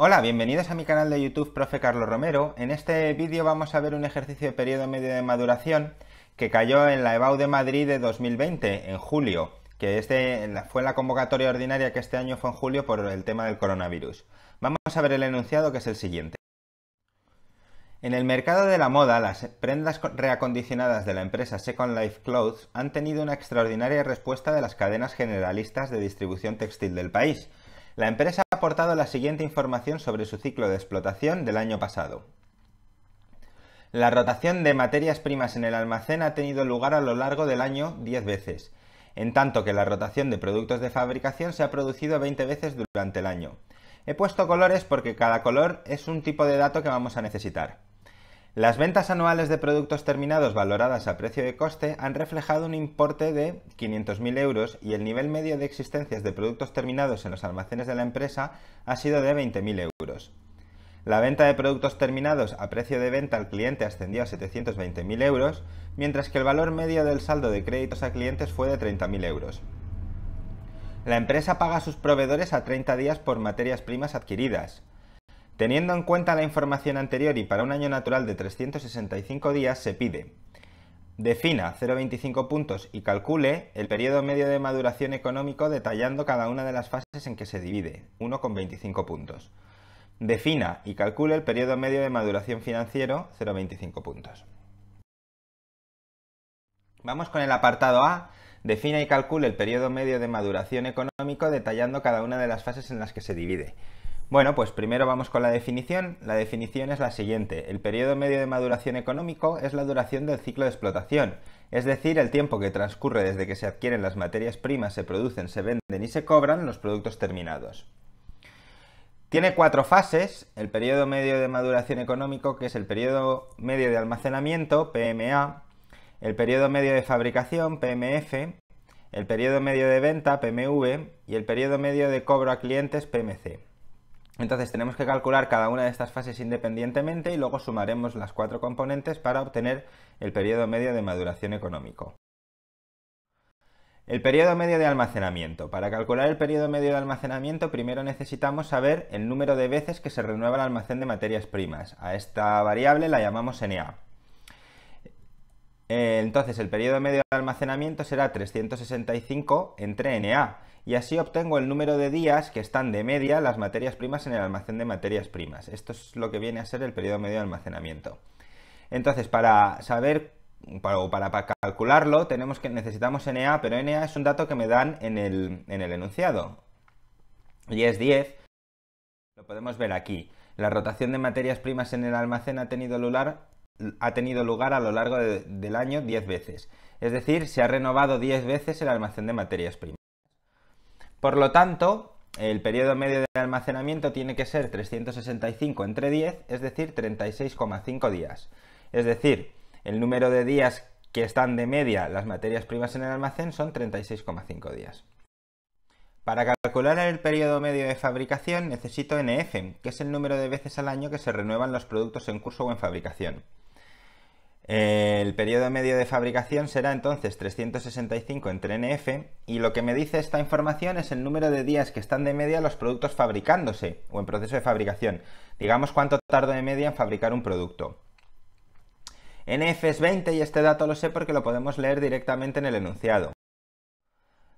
Hola, bienvenidos a mi canal de YouTube Profe Carlos Romero. En este vídeo vamos a ver un ejercicio de periodo medio de maduración que cayó en la EBAU de Madrid de 2020, en julio, que fue la convocatoria ordinaria que este año fue en julio por el tema del coronavirus. Vamos a ver el enunciado que es el siguiente. En el mercado de la moda, las prendas reacondicionadas de la empresa Second Life Clothes han tenido una extraordinaria respuesta de las cadenas generalistas de distribución textil del país, la empresa ha aportado la siguiente información sobre su ciclo de explotación del año pasado. La rotación de materias primas en el almacén ha tenido lugar a lo largo del año 10 veces, en tanto que la rotación de productos de fabricación se ha producido 20 veces durante el año. He puesto colores porque cada color es un tipo de dato que vamos a necesitar. Las ventas anuales de productos terminados valoradas a precio de coste han reflejado un importe de 500.000 euros y el nivel medio de existencias de productos terminados en los almacenes de la empresa ha sido de 20.000 euros. La venta de productos terminados a precio de venta al cliente ascendió a 720.000 euros, mientras que el valor medio del saldo de créditos a clientes fue de 30.000 euros. La empresa paga a sus proveedores a 30 días por materias primas adquiridas. Teniendo en cuenta la información anterior y para un año natural de 365 días, se pide defina 0,25 puntos y calcule el periodo medio de maduración económico detallando cada una de las fases en que se divide, 1,25 puntos. Defina y calcule el periodo medio de maduración financiero, 0,25 puntos. Vamos con el apartado A. Defina y calcule el periodo medio de maduración económico detallando cada una de las fases en las que se divide, bueno, pues primero vamos con la definición. La definición es la siguiente. El periodo medio de maduración económico es la duración del ciclo de explotación, es decir, el tiempo que transcurre desde que se adquieren las materias primas, se producen, se venden y se cobran los productos terminados. Tiene cuatro fases, el periodo medio de maduración económico, que es el periodo medio de almacenamiento, PMA, el periodo medio de fabricación, PMF, el periodo medio de venta, PMV, y el periodo medio de cobro a clientes, PMC. Entonces tenemos que calcular cada una de estas fases independientemente y luego sumaremos las cuatro componentes para obtener el periodo medio de maduración económico. El periodo medio de almacenamiento. Para calcular el periodo medio de almacenamiento primero necesitamos saber el número de veces que se renueva el almacén de materias primas. A esta variable la llamamos NA. Eh, entonces el periodo medio de almacenamiento será 365 entre NA y así obtengo el número de días que están de media las materias primas en el almacén de materias primas. Esto es lo que viene a ser el periodo medio de almacenamiento. Entonces, para saber o para, calcularlo, tenemos que necesitamos NA, pero NA es un dato que me dan en el, en el enunciado. Y es 10. Lo podemos ver aquí. La rotación de materias primas en el almacén ha tenido lugar ha tenido lugar a lo largo del año 10 veces. Es decir, se ha renovado 10 veces el almacén de materias primas. Por lo tanto, el periodo medio de almacenamiento tiene que ser 365 entre 10, es decir, 36,5 días. Es decir, el número de días que están de media las materias primas en el almacén son 36,5 días. Para calcular el periodo medio de fabricación necesito NF, que es el número de veces al año que se renuevan los productos en curso o en fabricación. El periodo medio de fabricación será entonces 365 entre NF y lo que me dice esta información es el número de días que están de media los productos fabricándose o en proceso de fabricación. Digamos cuánto tardo de media en fabricar un producto. NF es 20 y este dato lo sé porque lo podemos leer directamente en el enunciado.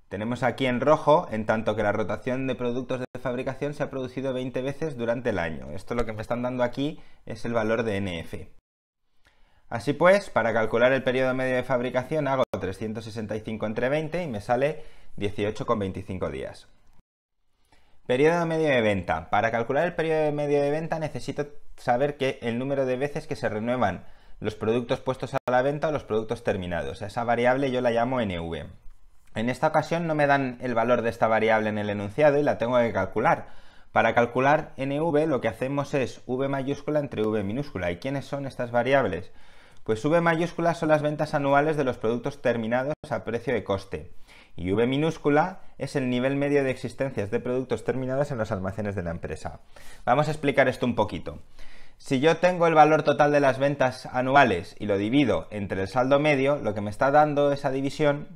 Tenemos aquí en rojo, en tanto que la rotación de productos de fabricación se ha producido 20 veces durante el año. Esto lo que me están dando aquí es el valor de NF. Así pues, para calcular el periodo medio de fabricación hago 365 entre 20 y me sale 18,25 días. Periodo medio de venta. Para calcular el periodo medio de venta necesito saber que el número de veces que se renuevan los productos puestos a la venta o los productos terminados. Esa variable yo la llamo NV. En esta ocasión no me dan el valor de esta variable en el enunciado y la tengo que calcular. Para calcular NV lo que hacemos es V mayúscula entre V minúscula. ¿Y quiénes son estas variables? Pues V mayúscula son las ventas anuales de los productos terminados a precio de coste y V minúscula es el nivel medio de existencias de productos terminados en los almacenes de la empresa. Vamos a explicar esto un poquito. Si yo tengo el valor total de las ventas anuales y lo divido entre el saldo medio, lo que me está dando esa división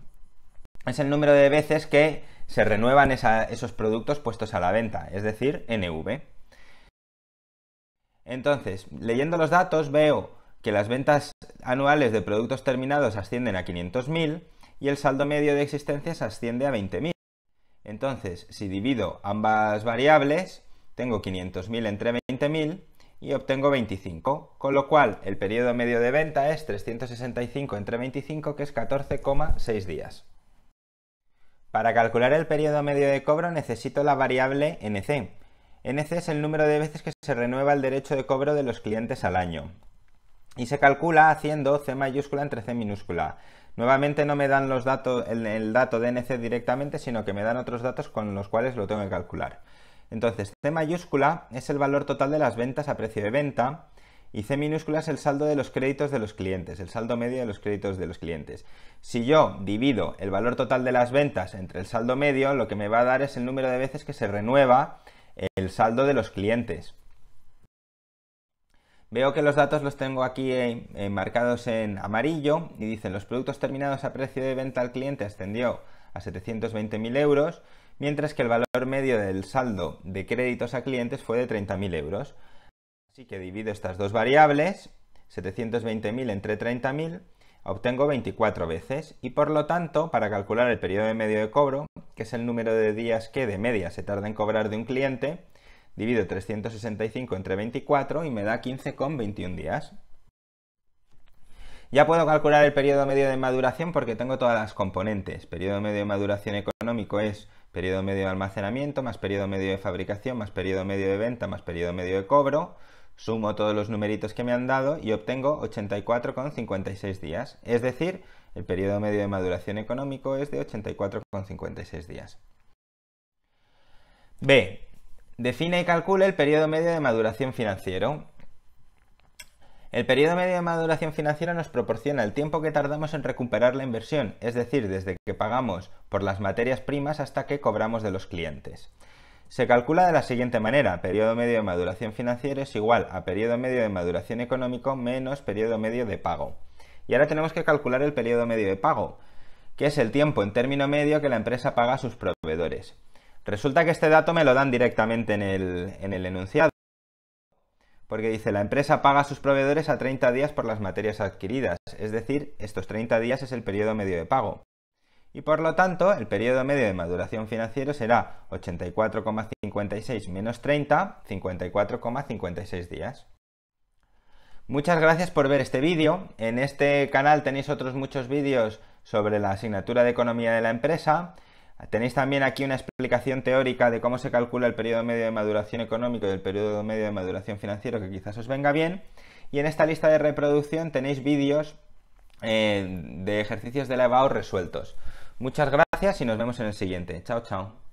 es el número de veces que se renuevan esos productos puestos a la venta, es decir, NV. Entonces, leyendo los datos veo que las ventas anuales de productos terminados ascienden a 500.000 y el saldo medio de existencias asciende a 20.000. Entonces, si divido ambas variables, tengo 500.000 entre 20.000 y obtengo 25, con lo cual el periodo medio de venta es 365 entre 25, que es 14,6 días. Para calcular el periodo medio de cobro necesito la variable NC. NC es el número de veces que se renueva el derecho de cobro de los clientes al año, y se calcula haciendo C mayúscula entre C minúscula. Nuevamente no me dan los datos, el, el, dato de NC directamente, sino que me dan otros datos con los cuales lo tengo que calcular. Entonces, C mayúscula es el valor total de las ventas a precio de venta y C minúscula es el saldo de los créditos de los clientes, el saldo medio de los créditos de los clientes. Si yo divido el valor total de las ventas entre el saldo medio, lo que me va a dar es el número de veces que se renueva el saldo de los clientes. Veo que los datos los tengo aquí eh, eh, marcados en amarillo y dicen los productos terminados a precio de venta al cliente ascendió a 720.000 euros, mientras que el valor medio del saldo de créditos a clientes fue de 30.000 euros. Así que divido estas dos variables, 720.000 entre 30.000, obtengo 24 veces y por lo tanto, para calcular el periodo de medio de cobro, que es el número de días que de media se tarda en cobrar de un cliente, Divido 365 entre 24 y me da 15,21 días. Ya puedo calcular el periodo medio de maduración porque tengo todas las componentes. Periodo medio de maduración económico es periodo medio de almacenamiento más periodo medio de fabricación más periodo medio de venta más periodo medio de cobro. Sumo todos los numeritos que me han dado y obtengo 84,56 días. Es decir, el periodo medio de maduración económico es de 84,56 días. B. Define y calcule el periodo medio de maduración financiero. El periodo medio de maduración financiera nos proporciona el tiempo que tardamos en recuperar la inversión, es decir, desde que pagamos por las materias primas hasta que cobramos de los clientes. Se calcula de la siguiente manera, periodo medio de maduración financiera es igual a periodo medio de maduración económico menos periodo medio de pago. Y ahora tenemos que calcular el periodo medio de pago, que es el tiempo en término medio que la empresa paga a sus proveedores. Resulta que este dato me lo dan directamente en el, enunciado, porque dice, la empresa paga a sus proveedores a 30 días por las materias adquiridas, es decir, estos 30 días es el periodo medio de pago. Y por lo tanto, el periodo medio de maduración financiero será 84,56 menos 30, 54,56 días. Muchas gracias por ver este vídeo. En este canal tenéis otros muchos vídeos sobre la asignatura de economía de la empresa. Tenéis también aquí una explicación teórica de cómo se calcula el periodo medio de maduración económico y el periodo medio de maduración financiero que quizás os venga bien. Y en esta lista de reproducción tenéis vídeos eh, de ejercicios de la e resueltos. Muchas gracias y nos vemos en el siguiente. Chao, chao.